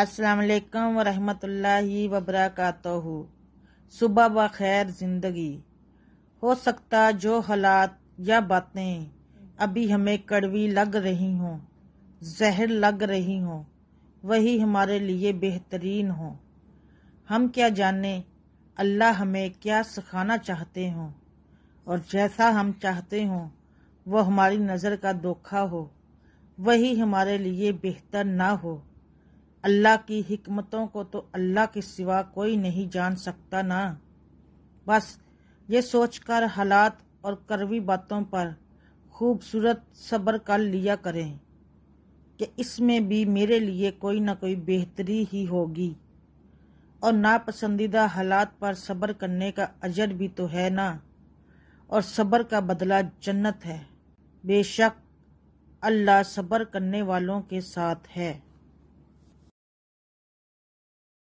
अस्सलाम वरहमतुल्लाहि वबरकातहू सुबह ब खैर ज़िंदगी हो सकता जो हालात या बातें अभी हमें कड़वी लग रही हों जहर लग रही हों वही हमारे लिए बेहतरीन हो हम क्या जाने अल्लाह हमें क्या सिखाना चाहते हों और जैसा हम चाहते हों वह हमारी नज़र का धोखा हो वही हमारे लिए बेहतर ना हो अल्लाह की हिकमतों को तो अल्लाह के सिवा कोई नहीं जान सकता ना बस ये सोचकर हालात और करवी बातों पर खूबसूरत सब्र कर लिया करें कि इसमें भी मेरे लिए कोई ना कोई बेहतरी ही होगी और नापसंदीदा हालात पर सब्र करने का अजर भी तो है ना और सब्र का बदला जन्नत है बेशक अल्लाह सब्र करने वालों के साथ है